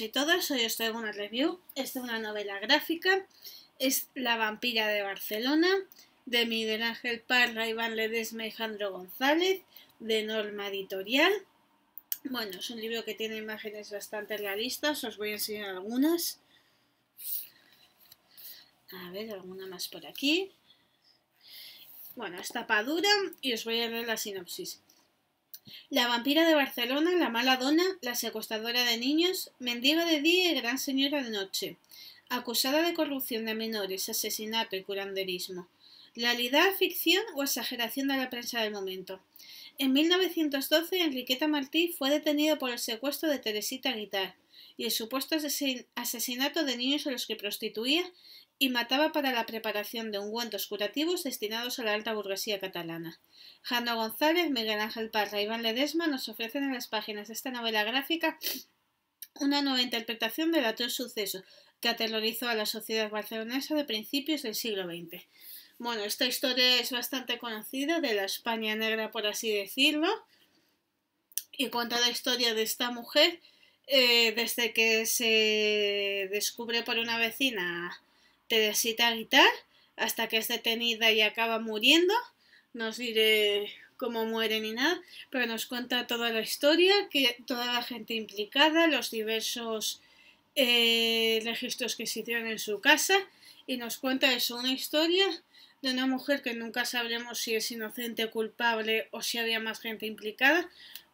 y todas, hoy os traigo una review. esta Es una novela gráfica, es La vampira de Barcelona, de Miguel Ángel Parra, Iván Ledesma y González, de Norma Editorial. Bueno, es un libro que tiene imágenes bastante realistas, os voy a enseñar algunas. A ver, alguna más por aquí. Bueno, es tapadura y os voy a leer la sinopsis. La vampira de Barcelona, la mala dona, la secuestradora de niños, mendiga de día y gran señora de noche, acusada de corrupción de menores, asesinato y curanderismo. Realidad, ficción o exageración de la prensa del momento. En 1912, Enriqueta Martí fue detenida por el secuestro de Teresita Guitar, y el supuesto asesinato de niños a los que prostituía y mataba para la preparación de ungüentos curativos destinados a la alta burguesía catalana. Jano González, Miguel Ángel Parra y e Iván Ledesma nos ofrecen en las páginas de esta novela gráfica una nueva interpretación del atroz suceso que aterrorizó a la sociedad barcelonesa de principios del siglo XX. Bueno, esta historia es bastante conocida de la España negra, por así decirlo, y cuenta la historia de esta mujer eh, desde que se descubre por una vecina Teresita Guitar hasta que es detenida y acaba muriendo. No os diré cómo muere ni nada, pero nos cuenta toda la historia, que toda la gente implicada, los diversos eh, registros que se hicieron en su casa y nos cuenta eso, una historia de una mujer que nunca sabremos si es inocente, culpable o si había más gente implicada,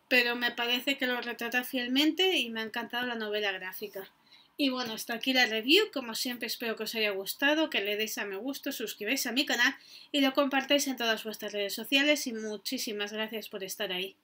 pero me parece que lo retrata fielmente y me ha encantado la novela gráfica. Y bueno, hasta aquí la review, como siempre espero que os haya gustado, que le deis a me gusto, suscribáis a mi canal y lo compartáis en todas vuestras redes sociales y muchísimas gracias por estar ahí.